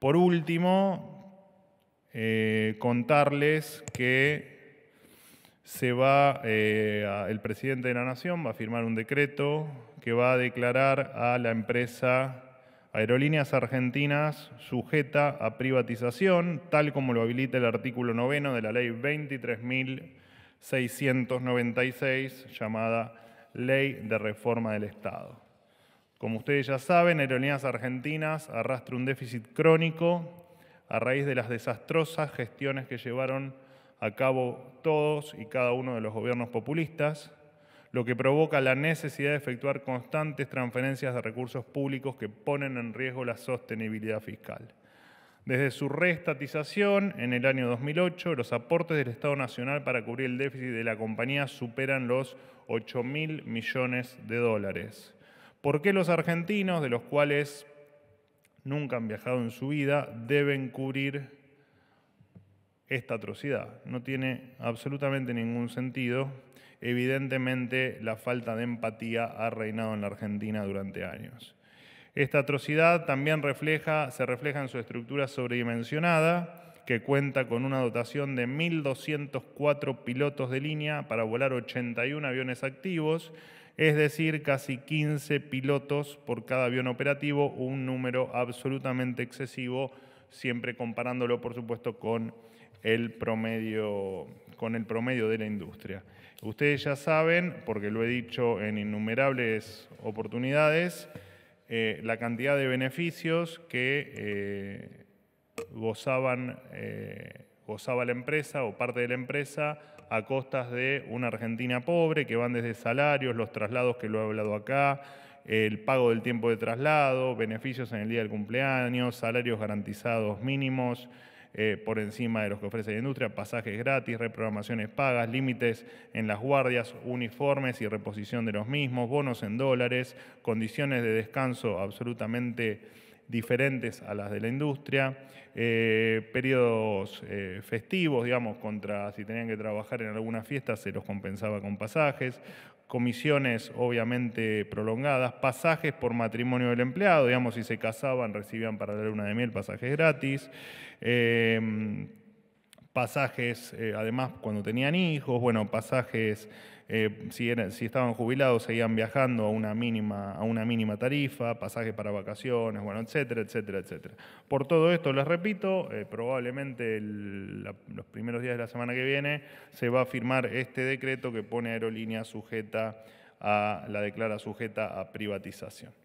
Por último, eh, contarles que se va, eh, el presidente de la Nación va a firmar un decreto que va a declarar a la empresa Aerolíneas Argentinas sujeta a privatización, tal como lo habilita el artículo noveno de la Ley 23.696, llamada Ley de Reforma del Estado. Como ustedes ya saben, Aerolíneas Argentinas arrastra un déficit crónico a raíz de las desastrosas gestiones que llevaron a cabo todos y cada uno de los gobiernos populistas, lo que provoca la necesidad de efectuar constantes transferencias de recursos públicos que ponen en riesgo la sostenibilidad fiscal. Desde su reestatización en el año 2008, los aportes del Estado Nacional para cubrir el déficit de la compañía superan los 8 mil millones de dólares. ¿Por qué los argentinos, de los cuales nunca han viajado en su vida, deben cubrir esta atrocidad? No tiene absolutamente ningún sentido. Evidentemente, la falta de empatía ha reinado en la Argentina durante años. Esta atrocidad también se refleja en su estructura sobredimensionada, que cuenta con una dotación de 1.204 pilotos de línea para volar 81 aviones activos es decir, casi 15 pilotos por cada avión operativo, un número absolutamente excesivo, siempre comparándolo, por supuesto, con el promedio, con el promedio de la industria. Ustedes ya saben, porque lo he dicho en innumerables oportunidades, eh, la cantidad de beneficios que eh, gozaban eh, gozaba la empresa o parte de la empresa a costas de una Argentina pobre, que van desde salarios, los traslados que lo he hablado acá, el pago del tiempo de traslado, beneficios en el día del cumpleaños, salarios garantizados mínimos eh, por encima de los que ofrece la industria, pasajes gratis, reprogramaciones pagas, límites en las guardias, uniformes y reposición de los mismos, bonos en dólares, condiciones de descanso absolutamente diferentes a las de la industria, eh, periodos eh, festivos, digamos, contra si tenían que trabajar en alguna fiesta se los compensaba con pasajes, comisiones obviamente prolongadas, pasajes por matrimonio del empleado, digamos, si se casaban recibían para la luna de miel pasajes gratis. Eh, pasajes, eh, además cuando tenían hijos, bueno, pasajes, eh, si, estaban jubilados seguían viajando a una, mínima, a una mínima tarifa, pasajes para vacaciones, bueno, etcétera, etcétera, etcétera. Por todo esto, les repito, eh, probablemente los primeros días de la semana que viene se va a firmar este decreto que pone aerolínea sujeta a la declara sujeta a privatización.